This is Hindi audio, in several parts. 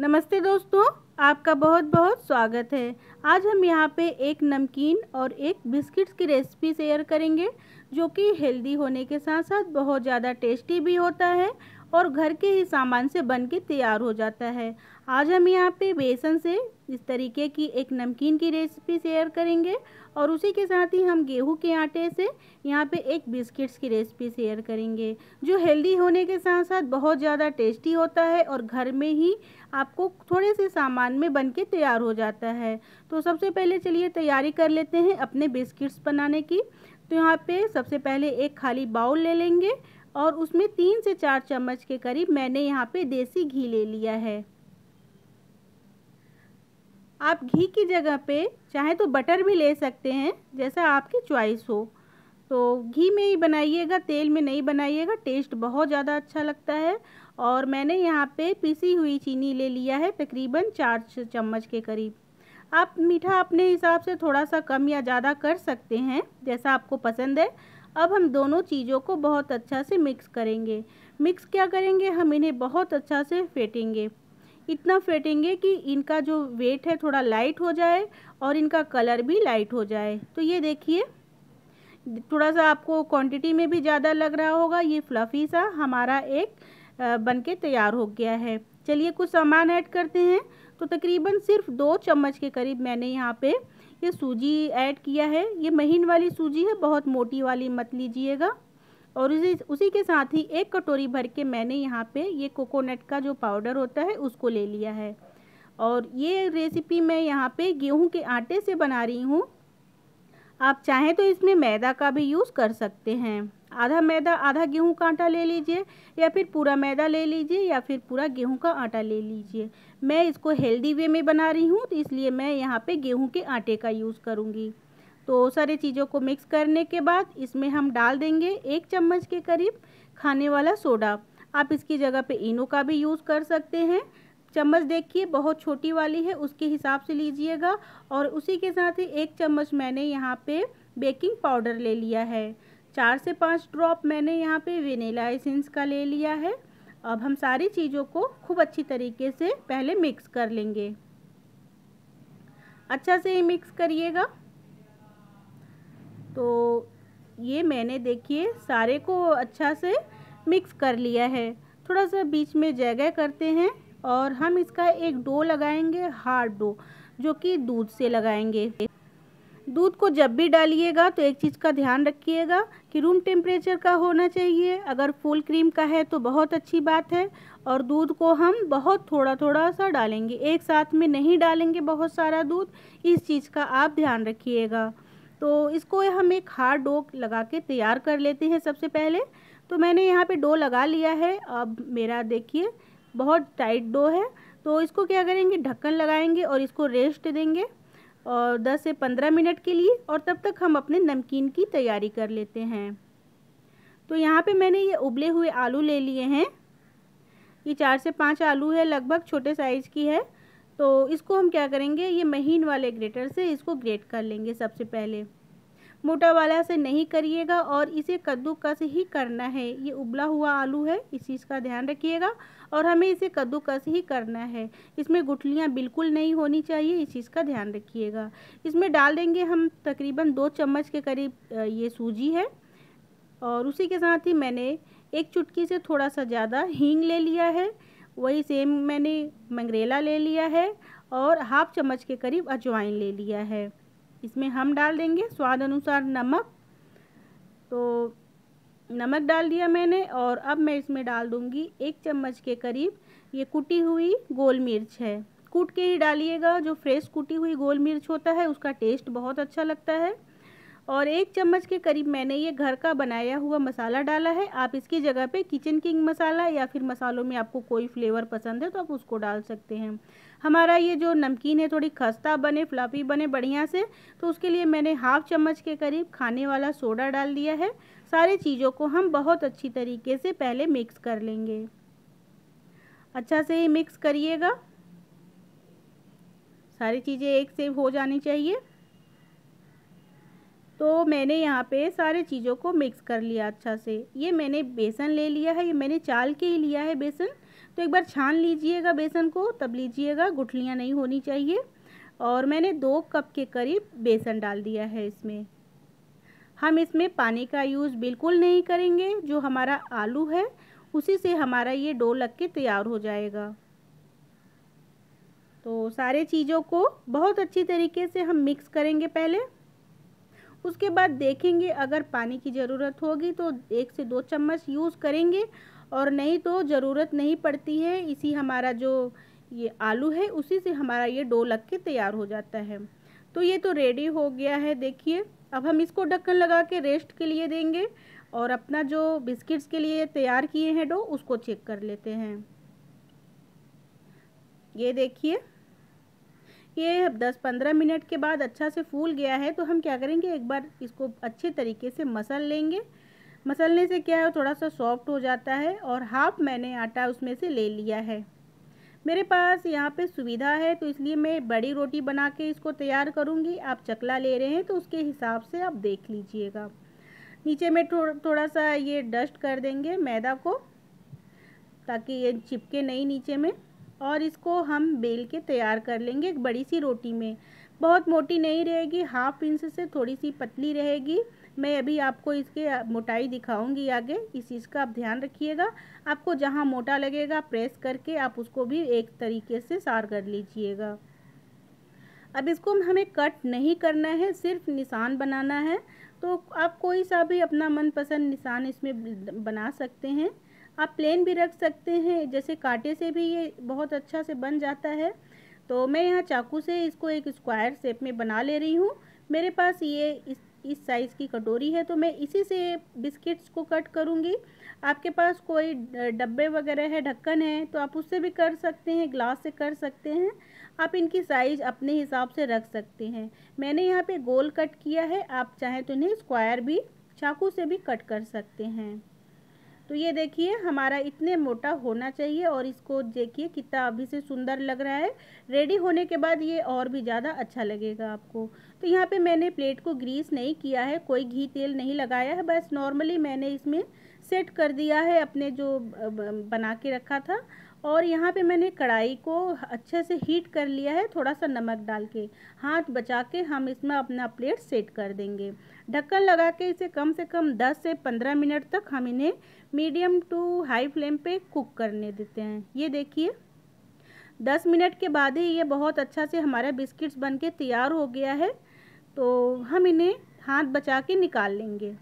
नमस्ते दोस्तों आपका बहुत बहुत स्वागत है आज हम यहाँ पे एक नमकीन और एक बिस्किट्स की रेसिपी शेयर करेंगे जो कि हेल्दी होने के साथ साथ बहुत ज़्यादा टेस्टी भी होता है और घर के ही सामान से बन के तैयार हो जाता है आज हम यहाँ पे बेसन से इस तरीके की एक नमकीन की रेसिपी शेयर करेंगे और उसी के साथ ही हम गेहूं के आटे से यहाँ पे एक बिस्किट्स की रेसिपी शेयर करेंगे जो हेल्दी होने के साथ साथ बहुत ज़्यादा टेस्टी होता है और घर में ही आपको थोड़े से सामान में बन के तैयार हो जाता है तो सबसे पहले चलिए तैयारी कर लेते हैं अपने बिस्किट्स बनाने की तो यहाँ पर सबसे पहले एक खाली बाउल ले लेंगे और उसमें तीन से चार चम्मच के करीब मैंने यहाँ पर देसी घी ले लिया है आप घी की जगह पे चाहे तो बटर भी ले सकते हैं जैसा आपकी चॉइस हो तो घी में ही बनाइएगा तेल में नहीं बनाइएगा टेस्ट बहुत ज़्यादा अच्छा लगता है और मैंने यहाँ पे पीसी हुई चीनी ले लिया है तकरीबन चार चम्मच के करीब आप मीठा अपने हिसाब से थोड़ा सा कम या ज़्यादा कर सकते हैं जैसा आपको पसंद है अब हम दोनों चीज़ों को बहुत अच्छा से मिक्स करेंगे मिक्स क्या करेंगे हम इन्हें बहुत अच्छा से फेंटेंगे इतना फेटेंगे कि इनका जो वेट है थोड़ा लाइट हो जाए और इनका कलर भी लाइट हो जाए तो ये देखिए थोड़ा सा आपको क्वांटिटी में भी ज़्यादा लग रहा होगा ये फ्लफ़ी सा हमारा एक बन के तैयार हो गया है चलिए कुछ सामान ऐड करते हैं तो तकरीबन सिर्फ दो चम्मच के करीब मैंने यहाँ पे ये सूजी ऐड किया है ये महीन वाली सूजी है बहुत मोटी वाली मत लीजिएगा और उसी उसी के साथ ही एक कटोरी भर के मैंने यहाँ पे ये कोकोनट का जो पाउडर होता है उसको ले लिया है और ये रेसिपी मैं यहाँ पे गेहूँ के आटे से बना रही हूँ आप चाहें तो इसमें मैदा का भी यूज़ कर सकते हैं आधा मैदा आधा गेहूं का आटा ले लीजिए या फिर पूरा मैदा ले लीजिए या फिर पूरा गेहूं का आटा ले लीजिए मैं इसको हेल्दी वे में बना रही हूँ तो इसलिए मैं यहाँ पे गेहूं के आटे का यूज़ करूँगी तो सारी चीज़ों को मिक्स करने के बाद इसमें हम डाल देंगे एक चम्मच के करीब खाने वाला सोडा आप इसकी जगह पे इनो का भी यूज़ कर सकते हैं चम्मच देखिए बहुत छोटी वाली है उसके हिसाब से लीजिएगा और उसी के साथ ही एक चम्मच मैंने यहाँ पे बेकिंग पाउडर ले लिया है चार से पाँच ड्रॉप मैंने यहाँ पे वेनेला एसेंस का ले लिया है अब हम सारी चीज़ों को खूब अच्छी तरीके से पहले मिक्स कर लेंगे अच्छा से ही मिक्स करिएगा तो ये मैंने देखिए सारे को अच्छा से मिक्स कर लिया है थोड़ा सा बीच में जगह करते हैं और हम इसका एक डो लगाएंगे हार्ड डो जो कि दूध से लगाएंगे दूध को जब भी डालिएगा तो एक चीज़ का ध्यान रखिएगा कि रूम टेम्परेचर का होना चाहिए अगर फुल क्रीम का है तो बहुत अच्छी बात है और दूध को हम बहुत थोड़ा थोड़ा सा डालेंगे एक साथ में नहीं डालेंगे बहुत सारा दूध इस चीज़ का आप ध्यान रखिएगा तो इसको हम एक हार्ड डो लगा के तैयार कर लेते हैं सबसे पहले तो मैंने यहाँ पे डो लगा लिया है अब मेरा देखिए बहुत टाइट डो है तो इसको क्या करेंगे ढक्कन लगाएंगे और इसको रेस्ट देंगे और 10 से 15 मिनट के लिए और तब तक हम अपने नमकीन की तैयारी कर लेते हैं तो यहाँ पे मैंने ये उबले हुए आलू ले लिए हैं ये चार से पाँच आलू है लगभग छोटे साइज़ की है तो इसको हम क्या करेंगे ये महीन वाले ग्रेटर से इसको ग्रेट कर लेंगे सबसे पहले मोटा वाला से नहीं करिएगा और इसे कद्दूकस ही करना है ये उबला हुआ आलू है इस चीज़ का ध्यान रखिएगा और हमें इसे कद्दूकस ही करना है इसमें गुठलियाँ बिल्कुल नहीं होनी चाहिए इस चीज़ का ध्यान रखिएगा इसमें डाल देंगे हम तकरीबन दो चम्मच के करीब ये सूजी है और उसी के साथ ही मैंने एक चुटकी से थोड़ा सा ज़्यादा हींग ले लिया है वही सेम मैंने मंगरेला ले लिया है और हाफ चम्मच के करीब अजवाइन ले लिया है इसमें हम डाल देंगे स्वाद अनुसार नमक तो नमक डाल दिया मैंने और अब मैं इसमें डाल दूँगी एक चम्मच के करीब ये कुटी हुई गोल मिर्च है कूट के ही डालिएगा जो फ्रेश कुटी हुई गोल मिर्च होता है उसका टेस्ट बहुत अच्छा लगता है और एक चम्मच के करीब मैंने ये घर का बनाया हुआ मसाला डाला है आप इसकी जगह पे किचन किंग मसाला या फिर मसालों में आपको कोई फ्लेवर पसंद है तो आप उसको डाल सकते हैं हमारा ये जो नमकीन है थोड़ी खस्ता बने फ्लफ़ी बने बढ़िया से तो उसके लिए मैंने हाफ़ चम्मच के करीब खाने वाला सोडा डाल दिया है सारे चीज़ों को हम बहुत अच्छी तरीके से पहले मिक्स कर लेंगे अच्छा से ही मिक्स करिएगा सारी चीज़ें एक सेव हो जानी चाहिए तो मैंने यहाँ पे सारे चीज़ों को मिक्स कर लिया अच्छा से ये मैंने बेसन ले लिया है ये मैंने चाल के ही लिया है बेसन तो एक बार छान लीजिएगा बेसन को तब लीजिएगा गुठलियाँ नहीं होनी चाहिए और मैंने दो कप के करीब बेसन डाल दिया है इसमें हम इसमें पानी का यूज़ बिल्कुल नहीं करेंगे जो हमारा आलू है उसी से हमारा ये डो लग के तैयार हो जाएगा तो सारे चीज़ों को बहुत अच्छी तरीके से हम मिक्स करेंगे पहले उसके बाद देखेंगे अगर पानी की ज़रूरत होगी तो एक से दो चम्मच यूज़ करेंगे और नहीं तो ज़रूरत नहीं पड़ती है इसी हमारा जो ये आलू है उसी से हमारा ये डो लग के तैयार हो जाता है तो ये तो रेडी हो गया है देखिए अब हम इसको ढक्कन लगा के रेस्ट के लिए देंगे और अपना जो बिस्किट्स के लिए तैयार किए हैं डो उसको चेक कर लेते हैं ये देखिए अब 10-15 मिनट के बाद अच्छा से फूल गया है तो हम क्या करेंगे एक बार इसको अच्छे तरीके से मसल लेंगे मसलने से क्या है थोड़ा सा सॉफ्ट हो जाता है और हाफ मैंने आटा उसमें से ले लिया है मेरे पास यहाँ पे सुविधा है तो इसलिए मैं बड़ी रोटी बना के इसको तैयार करूँगी आप चकला ले रहे हैं तो उसके हिसाब से आप देख लीजिएगा नीचे में थोड़ा थोड़ा सा ये डस्ट कर देंगे मैदा को ताकि ये चिपके नहीं नीचे में और इसको हम बेल के तैयार कर लेंगे एक बड़ी सी रोटी में बहुत मोटी नहीं रहेगी हाफ इंच से थोड़ी सी पतली रहेगी मैं अभी आपको इसके मोटाई दिखाऊंगी आगे इस चीज़ का आप ध्यान रखिएगा आपको जहाँ मोटा लगेगा प्रेस करके आप उसको भी एक तरीके से सार कर लीजिएगा अब इसको हमें कट नहीं करना है सिर्फ निशान बनाना है तो आप कोई सा भी अपना मनपसंद निशान इसमें बना सकते हैं आप प्लेन भी रख सकते हैं जैसे कांटे से भी ये बहुत अच्छा से बन जाता है तो मैं यहाँ चाकू से इसको एक स्क्वायर शेप में बना ले रही हूँ मेरे पास ये इस इस साइज़ की कटोरी है तो मैं इसी से बिस्किट्स को कट करूँगी आपके पास कोई डब्बे वगैरह है ढक्कन है तो आप उससे भी कर सकते हैं ग्लास से कर सकते हैं आप इनकी साइज़ अपने हिसाब से रख सकते हैं मैंने यहाँ पे गोल कट किया है आप चाहें तो इन्हें स्क्वायर भी चाकू से भी कट कर सकते हैं तो ये देखिए हमारा इतने मोटा होना चाहिए और इसको देखिए कितना अभी से सुंदर लग रहा है रेडी होने के बाद ये और भी ज़्यादा अच्छा लगेगा आपको तो यहाँ पे मैंने प्लेट को ग्रीस नहीं किया है कोई घी तेल नहीं लगाया है बस नॉर्मली मैंने इसमें सेट कर दिया है अपने जो बना के रखा था और यहाँ पे मैंने कढ़ाई को अच्छे से हीट कर लिया है थोड़ा सा नमक डाल के हाथ बचा के हम इसमें अपना प्लेट सेट कर देंगे ढक्कन लगा के इसे कम से कम 10 से 15 मिनट तक हम इन्हें मीडियम टू हाई फ्लेम पे कुक करने देते हैं ये देखिए दस मिनट के बाद ही ये बहुत अच्छा से हमारा बिस्किट्स बन के तैयार हो गया है तो हम इन्हें हाथ बचा के निकाल लेंगे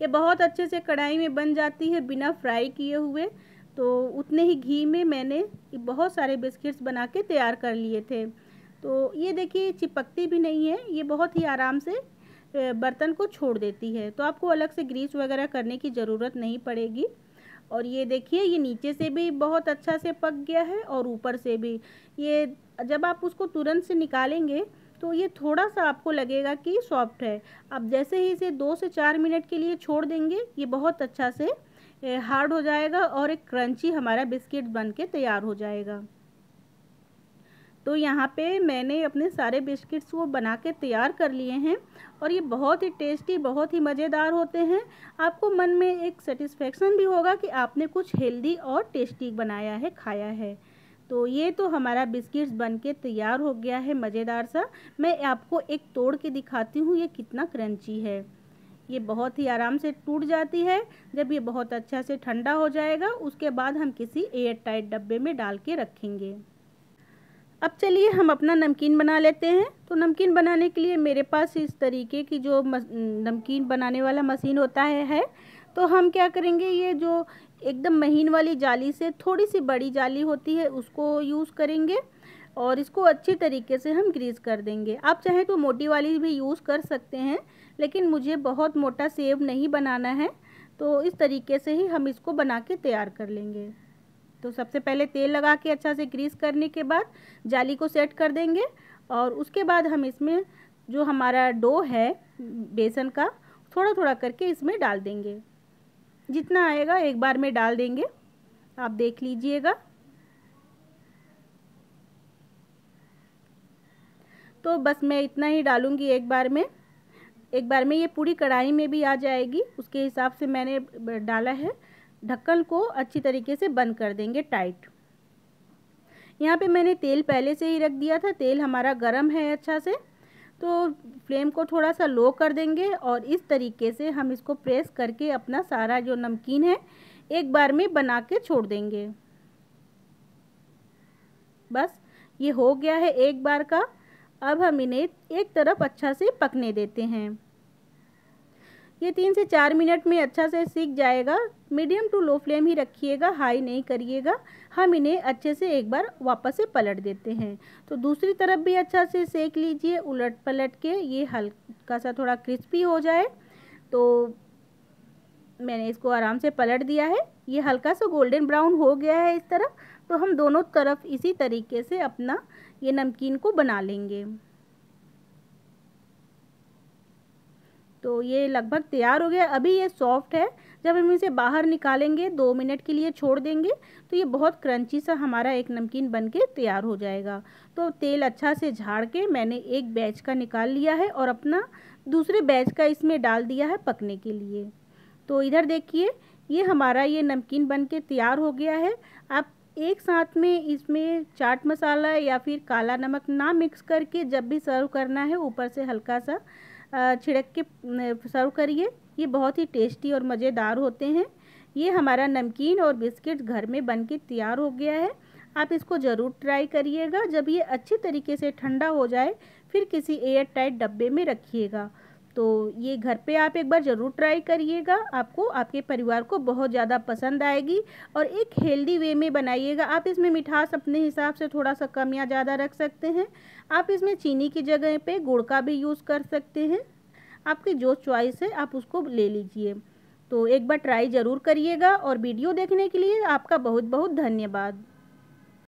ये बहुत अच्छे से कढ़ाई में बन जाती है बिना फ्राई किए हुए तो उतने ही घी में मैंने बहुत सारे बिस्किट्स बना के तैयार कर लिए थे तो ये देखिए चिपकती भी नहीं है ये बहुत ही आराम से बर्तन को छोड़ देती है तो आपको अलग से ग्रीस वगैरह करने की ज़रूरत नहीं पड़ेगी और ये देखिए ये नीचे से भी बहुत अच्छा से पक गया है और ऊपर से भी ये जब आप उसको तुरंत से निकालेंगे तो ये थोड़ा सा आपको लगेगा कि सॉफ्ट है आप जैसे ही इसे दो से चार मिनट के लिए छोड़ देंगे ये बहुत अच्छा से हार्ड हो जाएगा और एक क्रंची हमारा बिस्किट बन के तैयार हो जाएगा तो यहाँ पे मैंने अपने सारे बिस्किट्स को बना के तैयार कर लिए हैं और ये बहुत ही टेस्टी बहुत ही मज़ेदार होते हैं आपको मन में एक सेटिस्फेक्शन भी होगा कि आपने कुछ हेल्दी और टेस्टी बनाया है खाया है तो ये तो हमारा बिस्किट्स बन के तैयार हो गया है मज़ेदार सा मैं आपको एक तोड़ के दिखाती हूँ ये कितना क्रंची है ये बहुत ही आराम से टूट जाती है जब ये बहुत अच्छा से ठंडा हो जाएगा उसके बाद हम किसी एयर टाइट डब्बे में डाल के रखेंगे अब चलिए हम अपना नमकीन बना लेते हैं तो नमकीन बनाने के लिए मेरे पास इस तरीके की जो नमकीन बनाने वाला मशीन होता है, है तो हम क्या करेंगे ये जो एकदम महीन वाली जाली से थोड़ी सी बड़ी जाली होती है उसको यूज़ करेंगे और इसको अच्छी तरीके से हम ग्रीस कर देंगे आप चाहे तो मोटी वाली भी यूज़ कर सकते हैं लेकिन मुझे बहुत मोटा सेब नहीं बनाना है तो इस तरीके से ही हम इसको बना के तैयार कर लेंगे तो सबसे पहले तेल लगा के अच्छा से ग्रीस करने के बाद जाली को सेट कर देंगे और उसके बाद हम इसमें जो हमारा डो है बेसन का थोड़ा थोड़ा करके इसमें डाल देंगे जितना आएगा एक बार में डाल देंगे आप देख लीजिएगा तो बस मैं इतना ही डालूँगी एक बार में एक बार में ये पूरी कढ़ाई में भी आ जाएगी उसके हिसाब से मैंने डाला है ढक्कन को अच्छी तरीके से बंद कर देंगे टाइट यहाँ पे मैंने तेल पहले से ही रख दिया था तेल हमारा गरम है अच्छा से तो फ्लेम को थोड़ा सा लो कर देंगे और इस तरीके से हम इसको प्रेस करके अपना सारा जो नमकीन है एक बार में बना के छोड़ देंगे बस ये हो गया है एक बार का अब हम इन्हें एक तरफ अच्छा से पकने देते हैं ये तीन से चार मिनट में अच्छा से सीख जाएगा मीडियम टू लो फ्लेम ही रखिएगा हाई नहीं करिएगा हम इन्हें अच्छे से एक बार वापस से पलट देते हैं तो दूसरी तरफ भी अच्छा से सेक लीजिए उलट पलट के ये हल्का सा थोड़ा क्रिस्पी हो जाए तो मैंने इसको आराम से पलट दिया है ये हल्का सा गोल्डन ब्राउन हो गया है इस तरफ तो हम दोनों तरफ इसी तरीके से अपना ये नमकीन को बना लेंगे तो ये लगभग तैयार हो गया अभी ये सॉफ्ट है जब हम इसे बाहर निकालेंगे दो मिनट के लिए छोड़ देंगे तो ये बहुत क्रंची सा हमारा एक नमकीन बन के तैयार हो जाएगा तो तेल अच्छा से झाड़ के मैंने एक बैच का निकाल लिया है और अपना दूसरे बैच का इसमें डाल दिया है पकने के लिए तो इधर देखिए ये हमारा ये नमकीन बन के तैयार हो गया है आप एक साथ में इसमें चाट मसाला या फिर काला नमक ना मिक्स करके जब भी सर्व करना है ऊपर से हल्का सा छिड़क के सर्व करिए ये बहुत ही टेस्टी और मज़ेदार होते हैं ये हमारा नमकीन और बिस्किट घर में बन के तैयार हो गया है आप इसको ज़रूर ट्राई करिएगा जब ये अच्छे तरीके से ठंडा हो जाए फिर किसी एयर टाइट डब्बे में रखिएगा तो ये घर पे आप एक बार ज़रूर ट्राई करिएगा आपको आपके परिवार को बहुत ज़्यादा पसंद आएगी और एक हेल्दी वे में बनाइएगा आप इसमें मिठास अपने हिसाब से थोड़ा सा कम या ज़्यादा रख सकते हैं आप इसमें चीनी की जगह पे गुड़ का भी यूज़ कर सकते हैं आपकी जो चॉइस है आप उसको ले लीजिए तो एक बार ट्राई ज़रूर करिएगा और वीडियो देखने के लिए आपका बहुत बहुत धन्यवाद